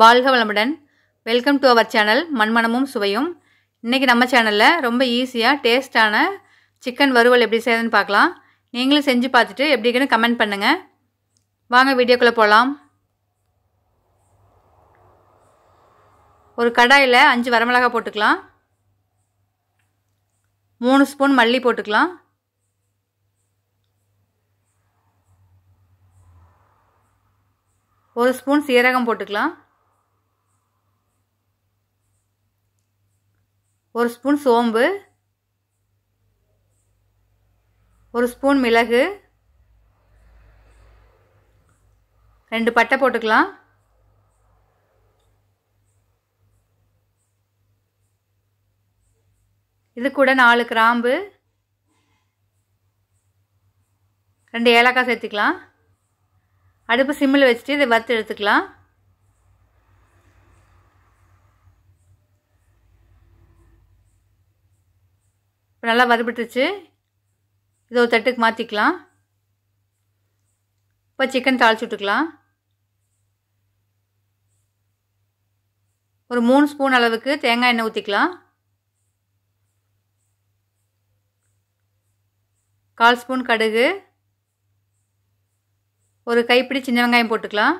வாழ்க வளமுடன் welcome to our channel மண்மணமும் சுவையும் இன்றைக்கி நம்ம சேனலில் ரொம்ப ஈஸியாக டேஸ்ட்டான சிக்கன் வறுவல் எப்படி செய்யுதுன்னு பார்க்கலாம் நீங்களும் செஞ்சு பார்த்துட்டு எப்படி இருக்குன்னு கமெண்ட் பண்ணுங்கள் வாங்க வீடியோக்குள்ளே போகலாம் ஒரு கடாயில் அஞ்சு வரமிளகாய் போட்டுக்கலாம் மூணு ஸ்பூன் மல்லி போட்டுக்கலாம் ஒரு ஸ்பூன் சீரகம் போட்டுக்கலாம் ஒரு ஸ்பூன் சோம்பு ஒரு ஸ்பூன் மிளகு ரெண்டு பட்டை போட்டுக்கலாம் இது கூட நாலு கிராம்பு ரெண்டு ஏலக்காய் சேர்த்துக்கலாம் அடுப்பு சிம்மில் வச்சுட்டு இதை வறுத்து எடுத்துக்கலாம் இப்போ நல்லா வறுபட்டுச்சு இதை ஒரு தட்டுக்கு மாற்றிக்கலாம் இப்போ சிக்கன் தாளிச்சு விட்டுக்கலாம் ஒரு மூணு ஸ்பூன் அளவுக்கு தேங்காய் எண்ணெய் ஊற்றிக்கலாம் கால் ஸ்பூன் கடுகு ஒரு கைப்பிடி சின்ன வெங்காயம் போட்டுக்கலாம்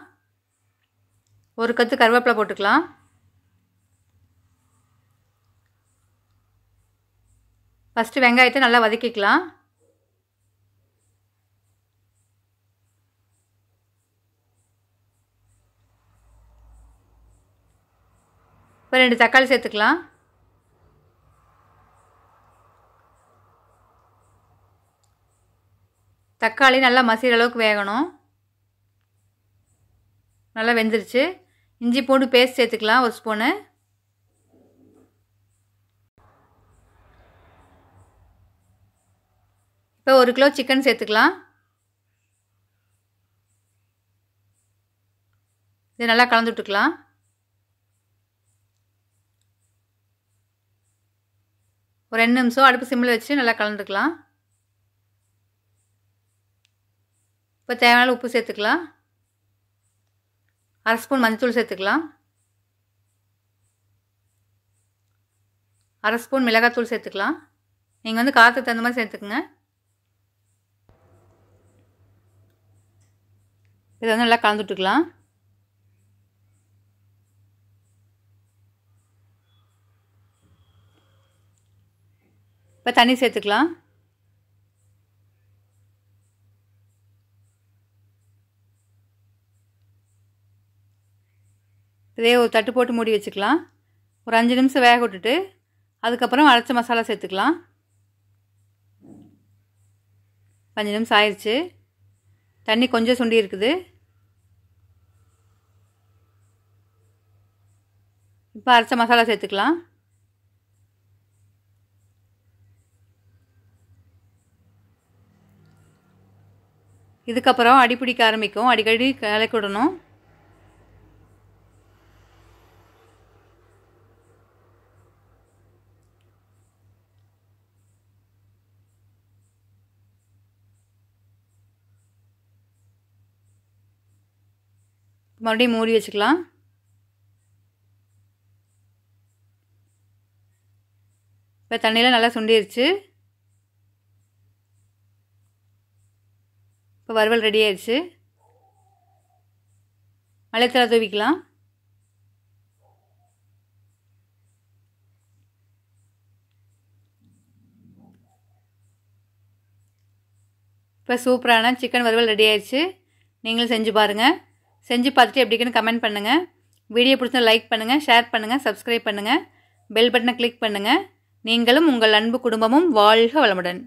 ஒரு கத்து கருவேப்பிலை போட்டுக்கலாம் ஃபஸ்ட்டு வெங்காயத்தை நல்லா வதக்கிக்கலாம் இப்போ ரெண்டு தக்காளி சேர்த்துக்கலாம் தக்காளி நல்லா மசிகிற அளவுக்கு வேகணும் நல்லா வெந்துருச்சு இஞ்சி பூண்டு பேஸ்ட் சேர்த்துக்கலாம் ஒரு ஸ்பூனு இப்போ ஒரு கிலோ சிக்கன் சேர்த்துக்கலாம் இது நல்லா கலந்து விட்டுக்கலாம் ஒரு ரெண்டு நிமிஷம் அடுப்பு சிம்மில் வச்சு நல்லா கலந்துக்கலாம் இப்போ தேவையான உப்பு சேர்த்துக்கலாம் அரை ஸ்பூன் மஞ்சத்தூள் சேர்த்துக்கலாம் அரை ஸ்பூன் மிளகாத்தூள் சேர்த்துக்கலாம் நீங்கள் வந்து காரத்துக்கு தகுந்த மாதிரி சேர்த்துக்குங்க இதை வந்து நல்லா கலந்து விட்டுக்கலாம் இப்போ தண்ணி சேர்த்துக்கலாம் இதே ஒரு தட்டு போட்டு மூடி வச்சுக்கலாம் ஒரு அஞ்சு நிமிஷம் வேக விட்டுட்டு அதுக்கப்புறம் அரைச்ச மசாலா சேர்த்துக்கலாம் அஞ்சு நிமிஷம் ஆயிடுச்சு தண்ணி கொஞ்சம் சுண்டி இருக்குது இப்போ அரைச்ச மசாலா சேர்த்துக்கலாம் இதுக்கப்புறம் அடிப்பிடிக்க ஆரம்பிக்கும் அடிக்கடி கலக்கி விடணும் மறுபடியும் மூடி வச்சுக்கலாம் இப்போ தண்ணியெலாம் நல்லா சுண்டிருச்சு இப்போ வறுவல் ரெடி ஆயிடுச்சு மலைத்தலை தூவிக்கலாம் இப்போ சூப்பரான சிக்கன் வறுவல் ரெடி ஆயிடுச்சு நீங்களும் செஞ்சு பாருங்கள் செஞ்சு பார்த்துட்டு எப்படி கமெண்ட் பண்ணுங்கள் வீடியோ பிடிச்சா லைக் பண்ணுங்கள் ஷேர் பண்ணுங்கள் சப்ஸ்கிரைப் பண்ணுங்கள் பெல் பட்டனை கிளிக் பண்ணுங்கள் நீங்களும் உங்கள் அன்பு குடும்பமும் வாழ்க வளமுடன்